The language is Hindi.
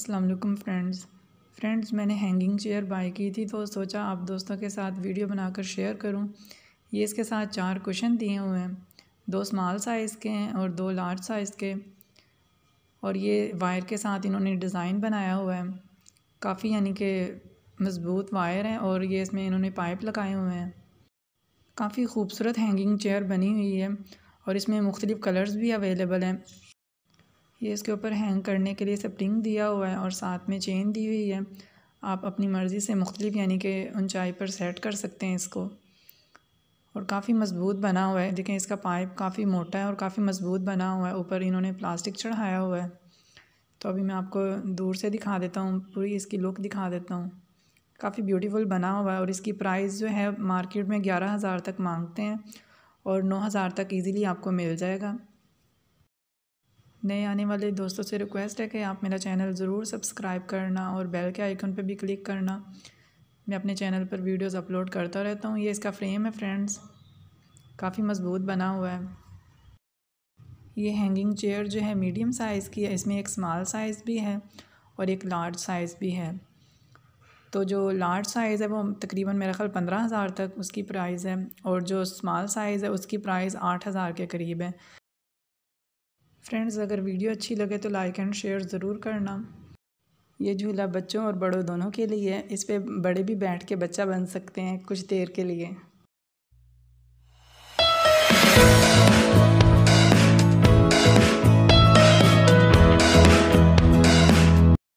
अस्सलाम वालेकुम फ्रेंड्स फ्रेंड्स मैंने हैंगिंग चेयर बाय की थी तो सोचा आप दोस्तों के साथ वीडियो बनाकर शेयर करूं ये इसके साथ चार कुशन दिए हुए हैं दो स्मॉल साइज़ के हैं और दो लार्ज साइज़ के और ये वायर के साथ इन्होंने डिज़ाइन बनाया हुआ है काफ़ी यानी कि मज़बूत वायर हैं और ये इसमें इन्होंने पाइप लगाए हुए हैं काफ़ी खूबसूरत हैंगिंग चेयर बनी हुई है और इसमें मुख्तलिफ़ कलर्स भी अवेलेबल हैं ये इसके ऊपर हैंग करने के लिए सब रिंग दिया हुआ है और साथ में चेन दी हुई है आप अपनी मर्ज़ी से मुख्तलिफ यानी कि ऊंचाई पर सेट कर सकते हैं इसको और काफ़ी मज़बूत बना हुआ है देखें इसका पाइप काफ़ी मोटा है और काफ़ी मज़बूत बना हुआ है ऊपर इन्होंने प्लास्टिक चढ़ाया हुआ है तो अभी मैं आपको दूर से दिखा देता हूँ पूरी इसकी लुक दिखा देता हूँ काफ़ी ब्यूटीफुल बना हुआ है और इसकी प्राइस जो है मार्केट में ग्यारह हज़ार तक मांगते हैं और नौ हज़ार तक इजीली आपको मिल जाएगा नए आने वाले दोस्तों से रिक्वेस्ट है कि आप मेरा चैनल ज़रूर सब्सक्राइब करना और बेल के आइकन पर भी क्लिक करना मैं अपने चैनल पर वीडियोस अपलोड करता रहता हूँ ये इसका फ्रेम है फ्रेंड्स काफ़ी मज़बूत बना हुआ है ये हैंगिंग चेयर जो है मीडियम साइज़ की है इसमें एक स्मॉल साइज़ भी है और एक लार्ज साइज़ भी है तो जो लार्ज साइज़ है वो तकरीबन मेरा ख्याल पंद्रह हज़ार तक उसकी प्राइस है और जो स्मॉल साइज़ है उसकी प्राइस आठ हज़ार के करीब है फ्रेंड्स अगर वीडियो अच्छी लगे तो लाइक एंड शेयर ज़रूर करना ये झूला बच्चों और बड़ों दोनों के लिए है इस पर बड़े भी बैठ के बच्चा बन सकते हैं कुछ देर के लिए